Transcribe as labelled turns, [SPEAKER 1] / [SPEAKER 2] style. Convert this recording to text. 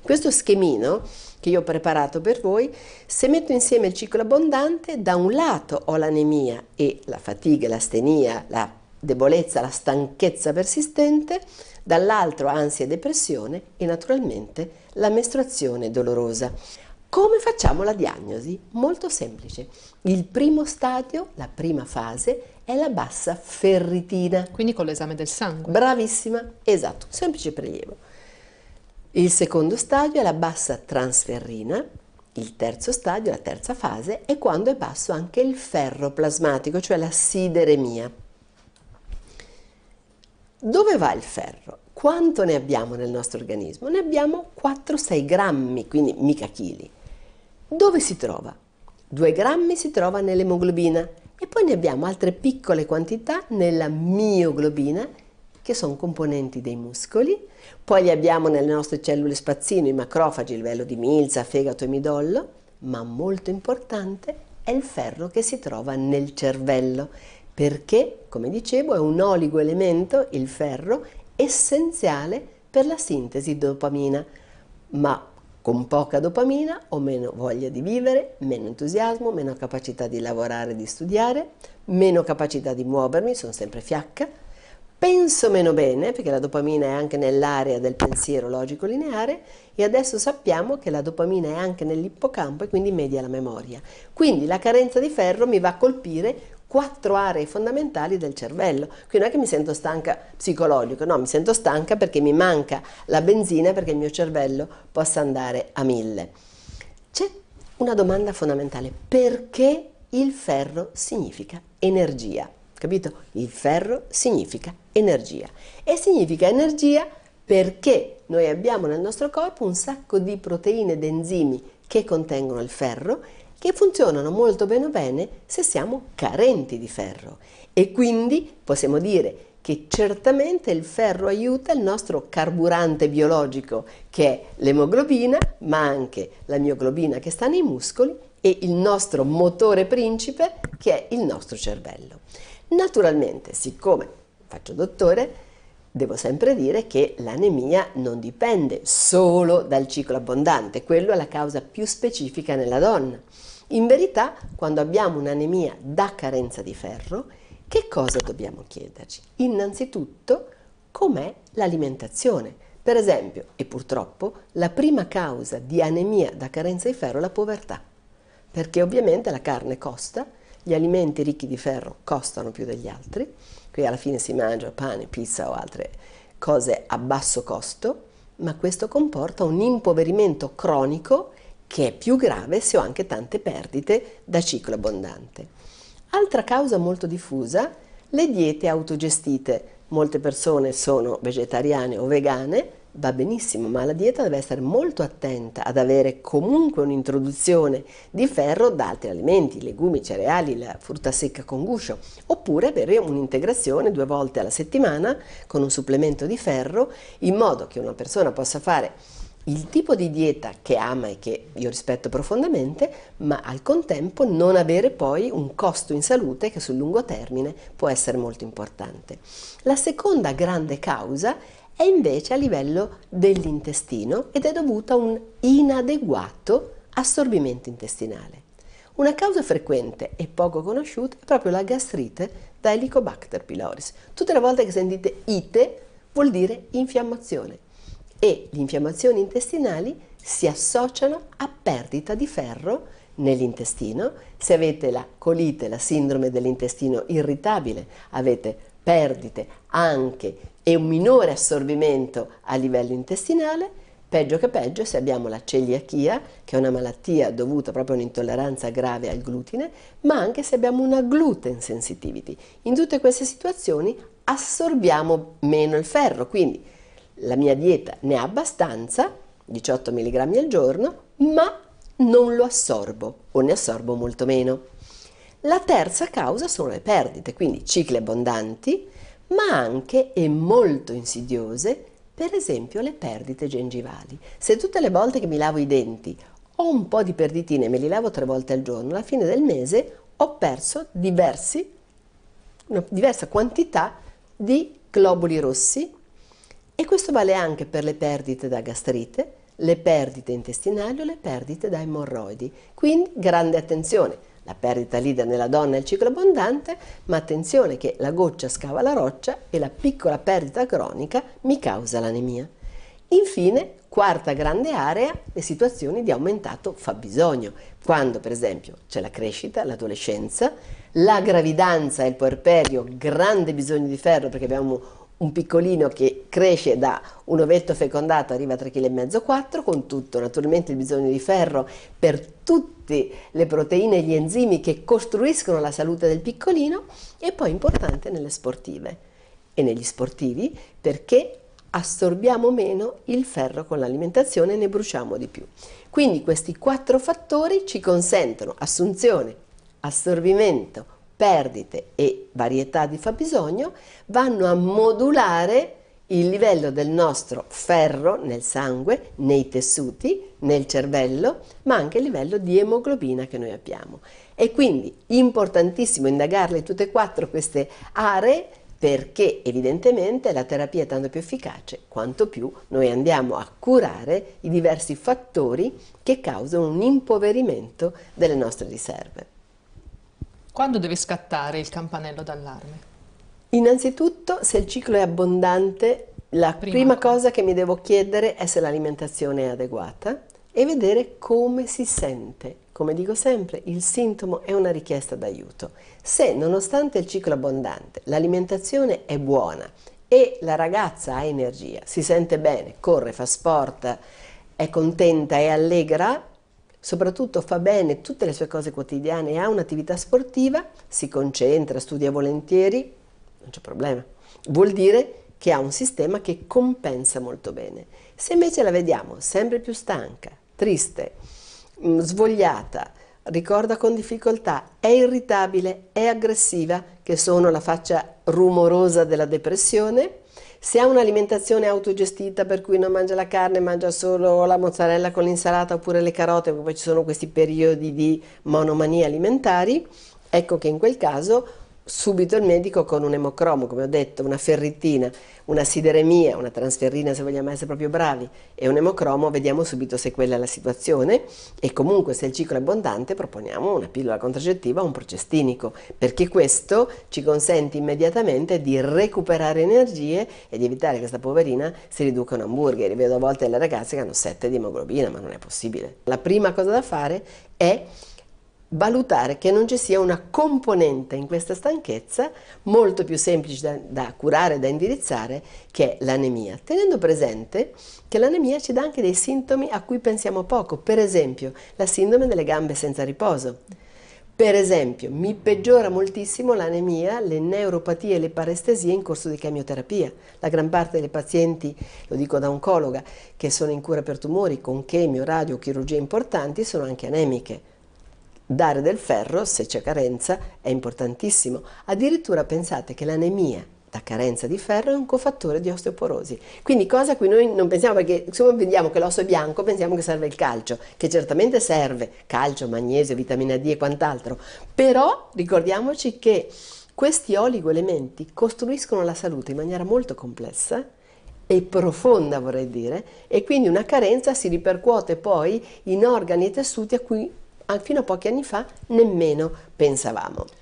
[SPEAKER 1] questo schemino che io ho preparato per voi, se metto insieme il ciclo abbondante, da un lato ho l'anemia e la fatica, l'astenia, la debolezza, la stanchezza persistente, dall'altro ansia e depressione e naturalmente la mestruazione dolorosa. Come facciamo la diagnosi? Molto semplice. Il primo stadio, la prima fase, è la bassa ferritina. Quindi con l'esame del sangue. Bravissima, esatto, semplice prelievo. Il secondo stadio è la bassa transferrina, il terzo stadio, la terza fase, è quando è basso anche il ferro plasmatico, cioè la sideremia. Dove va il ferro? Quanto ne abbiamo nel nostro organismo? Ne abbiamo 4-6 grammi, quindi mica chili. Dove si trova? 2 grammi si trova nell'emoglobina e poi ne abbiamo altre piccole quantità nella mioglobina che sono componenti dei muscoli, poi li abbiamo nelle nostre cellule spazzino, i macrofagi, il livello di milza, fegato e midollo, ma molto importante è il ferro che si trova nel cervello, perché, come dicevo, è un oligo elemento, il ferro, essenziale per la sintesi di dopamina, ma con poca dopamina ho meno voglia di vivere, meno entusiasmo, meno capacità di lavorare, di studiare, meno capacità di muovermi, sono sempre fiacca, penso meno bene, perché la dopamina è anche nell'area del pensiero logico lineare e adesso sappiamo che la dopamina è anche nell'ippocampo e quindi media la memoria. Quindi la carenza di ferro mi va a colpire quattro aree fondamentali del cervello. Qui non è che mi sento stanca psicologico, no, mi sento stanca perché mi manca la benzina perché il mio cervello possa andare a mille. C'è una domanda fondamentale, perché il ferro significa energia? capito? Il ferro significa energia e significa energia perché noi abbiamo nel nostro corpo un sacco di proteine ed enzimi che contengono il ferro che funzionano molto bene bene se siamo carenti di ferro e quindi possiamo dire che certamente il ferro aiuta il nostro carburante biologico che è l'emoglobina ma anche la mioglobina che sta nei muscoli e il nostro motore principe che è il nostro cervello. Naturalmente, siccome faccio dottore, devo sempre dire che l'anemia non dipende solo dal ciclo abbondante, quello è la causa più specifica nella donna. In verità, quando abbiamo un'anemia da carenza di ferro, che cosa dobbiamo chiederci? Innanzitutto, com'è l'alimentazione? Per esempio, e purtroppo, la prima causa di anemia da carenza di ferro è la povertà, perché ovviamente la carne costa gli alimenti ricchi di ferro costano più degli altri, quindi alla fine si mangia pane, pizza o altre cose a basso costo, ma questo comporta un impoverimento cronico che è più grave se ho anche tante perdite da ciclo abbondante. Altra causa molto diffusa, le diete autogestite. Molte persone sono vegetariane o vegane, va benissimo, ma la dieta deve essere molto attenta ad avere comunque un'introduzione di ferro da altri alimenti, legumi, cereali, la frutta secca con guscio, oppure avere un'integrazione due volte alla settimana con un supplemento di ferro in modo che una persona possa fare il tipo di dieta che ama e che io rispetto profondamente, ma al contempo non avere poi un costo in salute che sul lungo termine può essere molto importante. La seconda grande causa è è invece a livello dell'intestino ed è dovuta a un inadeguato assorbimento intestinale. Una causa frequente e poco conosciuta è proprio la gastrite da Helicobacter pyloris. Tutte le volte che sentite ite vuol dire infiammazione e le infiammazioni intestinali si associano a perdita di ferro nell'intestino. Se avete la colite, la sindrome dell'intestino irritabile, avete perdite anche e un minore assorbimento a livello intestinale, peggio che peggio se abbiamo la celiachia, che è una malattia dovuta proprio a un'intolleranza grave al glutine, ma anche se abbiamo una gluten sensitivity. In tutte queste situazioni assorbiamo meno il ferro, quindi la mia dieta ne ha abbastanza, 18 mg al giorno, ma non lo assorbo o ne assorbo molto meno. La terza causa sono le perdite, quindi cicli abbondanti, ma anche e molto insidiose, per esempio le perdite gengivali. Se tutte le volte che mi lavo i denti ho un po' di perditine e me li lavo tre volte al giorno, alla fine del mese ho perso diversi, una diversa quantità di globuli rossi e questo vale anche per le perdite da gastrite, le perdite intestinali o le perdite da emorroidi. Quindi grande attenzione, la perdita leader nella donna è il ciclo abbondante, ma attenzione che la goccia scava la roccia e la piccola perdita cronica mi causa l'anemia. Infine, quarta grande area, le situazioni di aumentato fabbisogno, quando per esempio c'è la crescita, l'adolescenza, la gravidanza e il puerperio, grande bisogno di ferro perché abbiamo un piccolino che cresce da un ovetto fecondato arriva a 3,5 kg con tutto naturalmente il bisogno di ferro per tutte le proteine e gli enzimi che costruiscono la salute del piccolino e poi importante nelle sportive e negli sportivi perché assorbiamo meno il ferro con l'alimentazione e ne bruciamo di più. Quindi questi quattro fattori ci consentono assunzione, assorbimento, perdite e varietà di fabbisogno vanno a modulare il livello del nostro ferro nel sangue, nei tessuti, nel cervello, ma anche il livello di emoglobina che noi abbiamo. E quindi importantissimo indagarle tutte e quattro queste aree perché evidentemente la terapia è tanto più efficace quanto più noi andiamo a curare i diversi fattori che causano un impoverimento delle nostre riserve. Quando deve scattare il campanello d'allarme? Innanzitutto, se il ciclo è abbondante, la prima, prima cosa che mi devo chiedere è se l'alimentazione è adeguata e vedere come si sente. Come dico sempre, il sintomo è una richiesta d'aiuto. Se nonostante il ciclo abbondante l'alimentazione è buona e la ragazza ha energia, si sente bene, corre, fa sport, è contenta e allegra, soprattutto fa bene tutte le sue cose quotidiane ha un'attività sportiva, si concentra, studia volentieri, non c'è problema. Vuol dire che ha un sistema che compensa molto bene. Se invece la vediamo sempre più stanca, triste, mm, svogliata, ricorda con difficoltà, è irritabile, è aggressiva, che sono la faccia rumorosa della depressione, se ha un'alimentazione autogestita per cui non mangia la carne, mangia solo la mozzarella con l'insalata oppure le carote, perché poi ci sono questi periodi di monomania alimentari, ecco che in quel caso subito il medico con un emocromo, come ho detto, una ferritina, una sideremia, una transferrina se vogliamo essere proprio bravi e un emocromo, vediamo subito se quella è la situazione e comunque se il ciclo è abbondante proponiamo una pillola contraccettiva o un procestinico, perché questo ci consente immediatamente di recuperare energie e di evitare che questa poverina si riduca a un hamburger. Vedo a volte le ragazze che hanno 7 di emoglobina, ma non è possibile. La prima cosa da fare è valutare che non ci sia una componente in questa stanchezza molto più semplice da, da curare, da indirizzare, che è l'anemia, tenendo presente che l'anemia ci dà anche dei sintomi a cui pensiamo poco, per esempio la sindrome delle gambe senza riposo. Per esempio, mi peggiora moltissimo l'anemia, le neuropatie e le parestesie in corso di chemioterapia. La gran parte delle pazienti, lo dico da oncologa, che sono in cura per tumori con chemio, radio, chirurgie importanti, sono anche anemiche Dare del ferro, se c'è carenza, è importantissimo. Addirittura pensate che l'anemia da carenza di ferro è un cofattore di osteoporosi. Quindi cosa a cui noi non pensiamo, perché se vediamo che l'osso è bianco pensiamo che serve il calcio, che certamente serve calcio, magnesio, vitamina D e quant'altro, però ricordiamoci che questi oligoelementi costruiscono la salute in maniera molto complessa e profonda vorrei dire e quindi una carenza si ripercuote poi in organi e tessuti a cui fino a pochi anni fa nemmeno pensavamo.